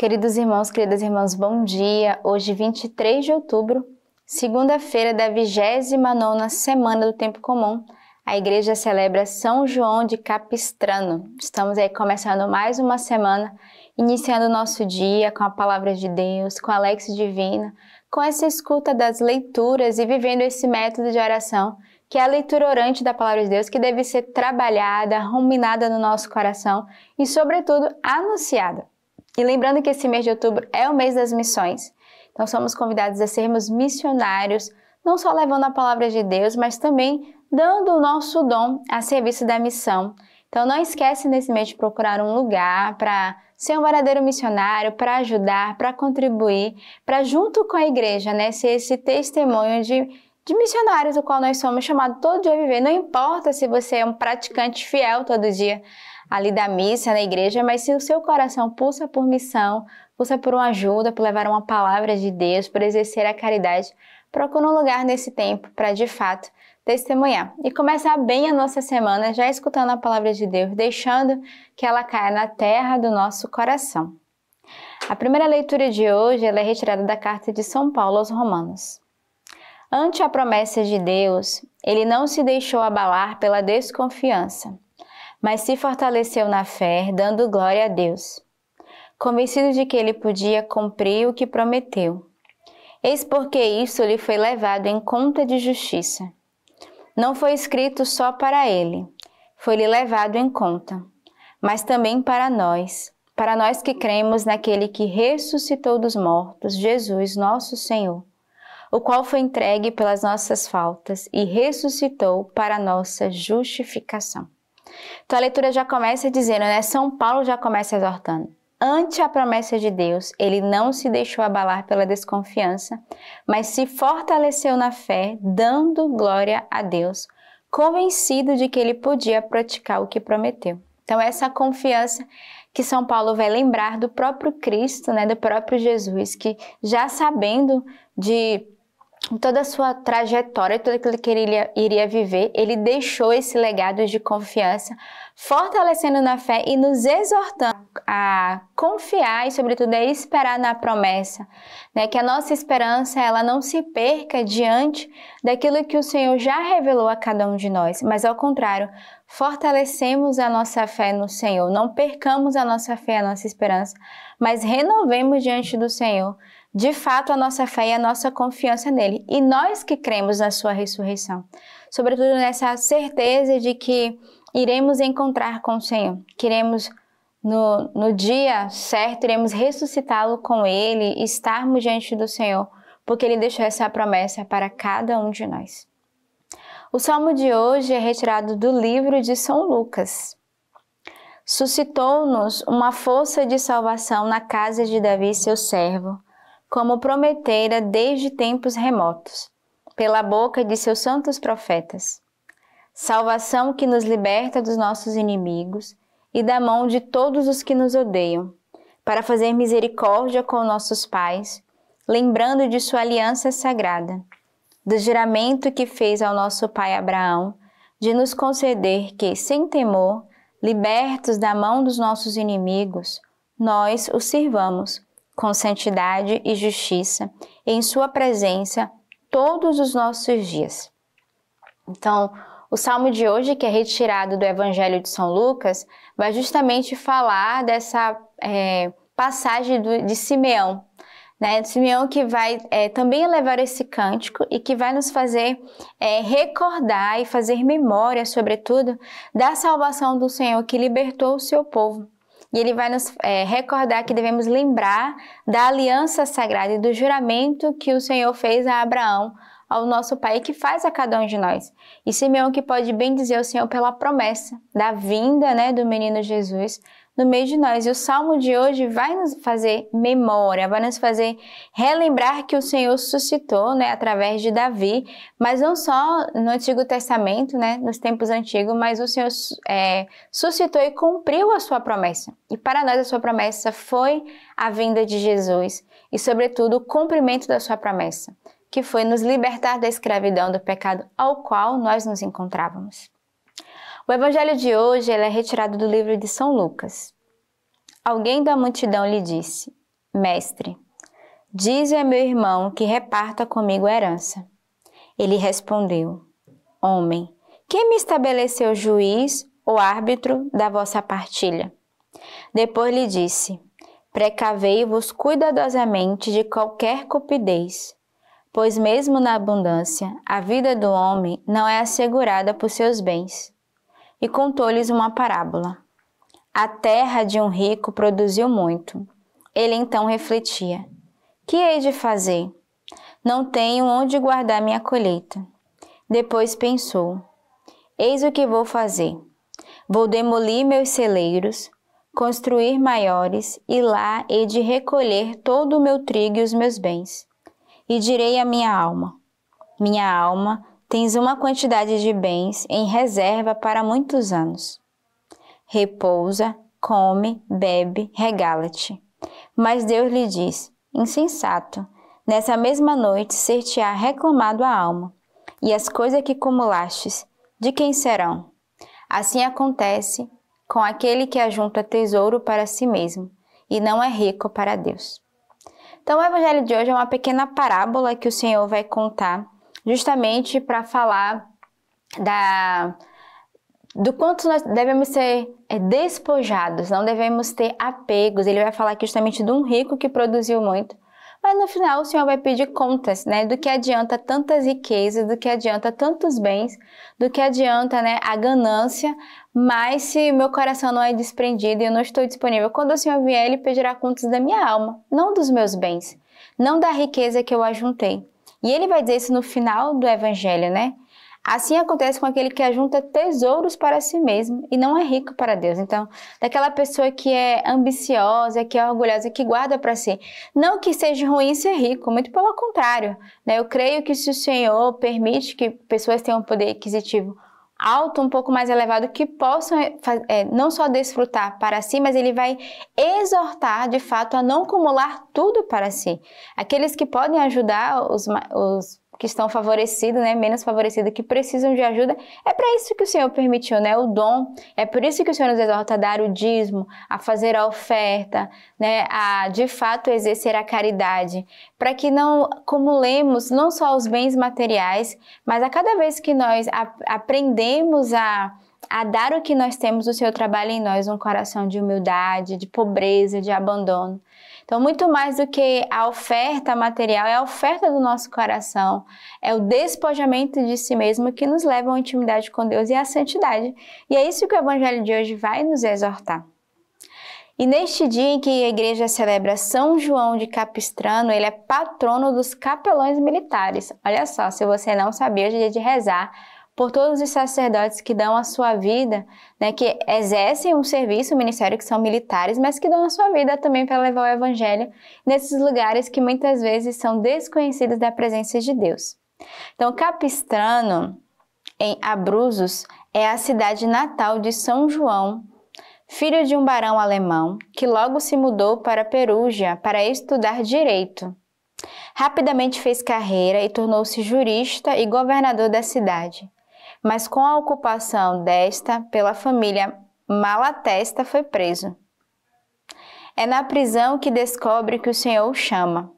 Queridos irmãos, queridas irmãs, bom dia. Hoje, 23 de outubro, segunda-feira da 29 semana do tempo comum, a igreja celebra São João de Capistrano. Estamos aí começando mais uma semana, iniciando o nosso dia com a palavra de Deus, com a Lex Divina, com essa escuta das leituras e vivendo esse método de oração, que é a leitura orante da palavra de Deus, que deve ser trabalhada, ruminada no nosso coração e, sobretudo, anunciada. E lembrando que esse mês de outubro é o mês das missões, então somos convidados a sermos missionários, não só levando a palavra de Deus, mas também dando o nosso dom a serviço da missão. Então não esquece nesse mês de procurar um lugar para ser um verdadeiro missionário, para ajudar, para contribuir, para junto com a igreja, né, ser esse testemunho de, de missionários, o qual nós somos chamados todo dia a viver. Não importa se você é um praticante fiel todo dia, ali da missa na igreja, mas se o seu coração pulsa por missão, pulsa por uma ajuda, por levar uma palavra de Deus, por exercer a caridade, procura um lugar nesse tempo para de fato testemunhar e começar bem a nossa semana já escutando a palavra de Deus, deixando que ela caia na terra do nosso coração. A primeira leitura de hoje é retirada da carta de São Paulo aos Romanos. Ante a promessa de Deus, ele não se deixou abalar pela desconfiança mas se fortaleceu na fé, dando glória a Deus, convencido de que ele podia cumprir o que prometeu. Eis porque isso lhe foi levado em conta de justiça. Não foi escrito só para ele, foi-lhe levado em conta, mas também para nós, para nós que cremos naquele que ressuscitou dos mortos, Jesus, nosso Senhor, o qual foi entregue pelas nossas faltas e ressuscitou para nossa justificação. Então a leitura já começa dizendo, né? São Paulo já começa exortando. Ante a promessa de Deus, ele não se deixou abalar pela desconfiança, mas se fortaleceu na fé, dando glória a Deus, convencido de que ele podia praticar o que prometeu. Então, essa confiança que São Paulo vai lembrar do próprio Cristo, né, do próprio Jesus, que já sabendo de toda a sua trajetória, tudo aquilo que ele iria, iria, viver, ele deixou esse legado de confiança, fortalecendo na fé e nos exortando a confiar e, sobretudo, a esperar na promessa, né? Que a nossa esperança ela não se perca diante daquilo que o Senhor já revelou a cada um de nós, mas ao contrário, fortalecemos a nossa fé no Senhor, não percamos a nossa fé, a nossa esperança, mas renovemos diante do Senhor de fato a nossa fé e a nossa confiança nele. E nós que cremos na sua ressurreição, sobretudo nessa certeza de que iremos encontrar com o Senhor, queremos no, no dia certo, iremos ressuscitá-lo com ele, estarmos diante do Senhor, porque ele deixou essa promessa para cada um de nós. O salmo de hoje é retirado do livro de São Lucas. Suscitou-nos uma força de salvação na casa de Davi, seu servo como prometera desde tempos remotos, pela boca de seus santos profetas. Salvação que nos liberta dos nossos inimigos e da mão de todos os que nos odeiam, para fazer misericórdia com nossos pais, lembrando de sua aliança sagrada, do juramento que fez ao nosso pai Abraão, de nos conceder que, sem temor, libertos da mão dos nossos inimigos, nós o sirvamos com santidade e justiça em Sua presença todos os nossos dias. Então, o salmo de hoje, que é retirado do Evangelho de São Lucas, vai justamente falar dessa é, passagem do, de Simeão. Né? Simeão que vai é, também levar esse cântico e que vai nos fazer é, recordar e fazer memória, sobretudo, da salvação do Senhor que libertou o seu povo e ele vai nos é, recordar que devemos lembrar da aliança sagrada e do juramento que o Senhor fez a Abraão, ao nosso Pai, que faz a cada um de nós. E Simeão que pode bem dizer ao Senhor pela promessa da vinda né, do menino Jesus no meio de nós. E o salmo de hoje vai nos fazer memória, vai nos fazer relembrar que o Senhor suscitou, né, através de Davi, mas não só no Antigo Testamento, né, nos tempos antigos, mas o Senhor é, suscitou e cumpriu a sua promessa. E para nós a sua promessa foi a vinda de Jesus e, sobretudo, o cumprimento da sua promessa, que foi nos libertar da escravidão do pecado ao qual nós nos encontrávamos. O evangelho de hoje é retirado do livro de São Lucas. Alguém da multidão lhe disse: Mestre, dize a meu irmão que reparta comigo a herança. Ele respondeu: Homem, quem me estabeleceu juiz ou árbitro da vossa partilha? Depois lhe disse: Precavei-vos cuidadosamente de qualquer cupidez, pois mesmo na abundância, a vida do homem não é assegurada por seus bens e contou-lhes uma parábola. A terra de um rico produziu muito. Ele então refletia: Que hei de fazer? Não tenho onde guardar minha colheita. Depois pensou: Eis o que vou fazer. Vou demolir meus celeiros, construir maiores, e lá hei de recolher todo o meu trigo e os meus bens. E direi à minha alma: Minha alma, Tens uma quantidade de bens em reserva para muitos anos. Repousa, come, bebe, regala-te. Mas Deus lhe diz: Insensato, nessa mesma noite ser-te-á reclamado a alma, e as coisas que acumulastes, de quem serão? Assim acontece com aquele que ajunta tesouro para si mesmo e não é rico para Deus. Então, o Evangelho de hoje é uma pequena parábola que o Senhor vai contar justamente para falar da do quanto nós devemos ser é, despojados, não devemos ter apegos. Ele vai falar aqui justamente de um rico que produziu muito, mas no final o Senhor vai pedir contas, né? Do que adianta tantas riquezas, do que adianta tantos bens, do que adianta, né, a ganância, mas se meu coração não é desprendido e eu não estou disponível, quando o Senhor vier, ele pedirá contas da minha alma, não dos meus bens, não da riqueza que eu ajuntei. E ele vai dizer isso no final do evangelho, né? Assim acontece com aquele que ajunta tesouros para si mesmo e não é rico para Deus. Então, daquela pessoa que é ambiciosa, que é orgulhosa, que guarda para si. Não que seja ruim ser rico, muito pelo contrário. Né? Eu creio que se o Senhor permite que pessoas tenham um poder aquisitivo alto, um pouco mais elevado, que possam é, não só desfrutar para si, mas ele vai exortar de fato a não acumular tudo para si. Aqueles que podem ajudar os, os que estão favorecidos, né, menos favorecidos, que precisam de ajuda. É para isso que o Senhor permitiu, né, o dom. É por isso que o Senhor nos exorta a dar o dízimo, a fazer a oferta, né, a de fato exercer a caridade, para que não acumulemos não só os bens materiais, mas a cada vez que nós aprendemos a a dar o que nós temos, o Senhor trabalha em nós um coração de humildade, de pobreza, de abandono. Então, muito mais do que a oferta material, é a oferta do nosso coração, é o despojamento de si mesmo que nos leva à intimidade com Deus e à santidade. E é isso que o Evangelho de hoje vai nos exortar. E neste dia em que a igreja celebra São João de Capistrano, ele é patrono dos capelões militares. Olha só, se você não sabia, hoje é dia de rezar por todos os sacerdotes que dão a sua vida, né, que exercem um serviço, o um ministério que são militares, mas que dão a sua vida também para levar o evangelho nesses lugares que muitas vezes são desconhecidos da presença de Deus. Então, Capistrano, em Abruzos, é a cidade natal de São João, filho de um barão alemão, que logo se mudou para Perugia para estudar direito. Rapidamente fez carreira e tornou-se jurista e governador da cidade mas com a ocupação desta pela família Malatesta foi preso. É na prisão que descobre que o Senhor o chama.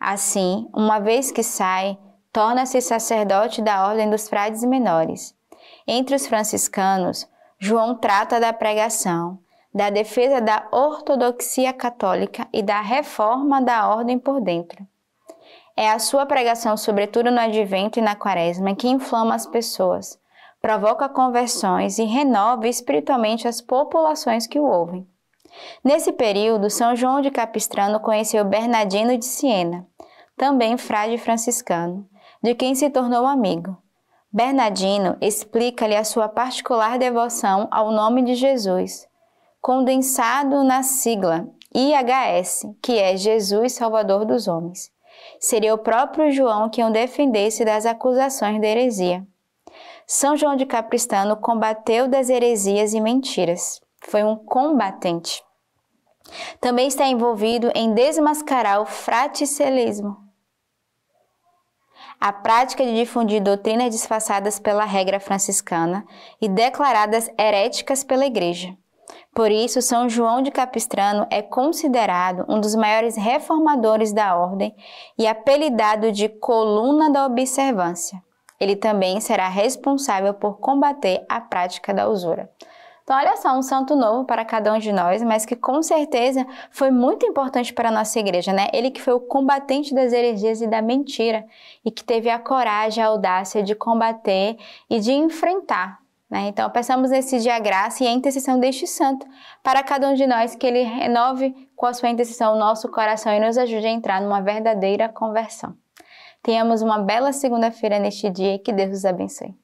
Assim, uma vez que sai, torna-se sacerdote da Ordem dos Frades Menores. Entre os franciscanos, João trata da pregação, da defesa da ortodoxia católica e da reforma da ordem por dentro. É a sua pregação, sobretudo no advento e na quaresma, que inflama as pessoas, provoca conversões e renova espiritualmente as populações que o ouvem. Nesse período, São João de Capistrano conheceu Bernardino de Siena, também frade franciscano, de quem se tornou amigo. Bernardino explica-lhe a sua particular devoção ao nome de Jesus, condensado na sigla IHS, que é Jesus Salvador dos Homens. Seria o próprio João quem o defendesse das acusações de heresia. São João de Capristano combateu das heresias e mentiras. Foi um combatente. Também está envolvido em desmascarar o fraticelismo, a prática de difundir doutrinas disfarçadas pela regra franciscana e declaradas heréticas pela Igreja. Por isso, São João de Capistrano é considerado um dos maiores reformadores da ordem e apelidado de Coluna da Observância ele também será responsável por combater a prática da usura. Então, olha só, um santo novo para cada um de nós, mas que com certeza foi muito importante para a nossa igreja, né? Ele que foi o combatente das heresias e da mentira e que teve a coragem, a audácia de combater e de enfrentar. Né? Então, peçamos nesse dia a graça e a intercessão deste santo para cada um de nós, que ele renove com a sua intercessão o nosso coração e nos ajude a entrar numa verdadeira conversão. Tenhamos uma bela segunda-feira neste dia e que Deus os abençoe.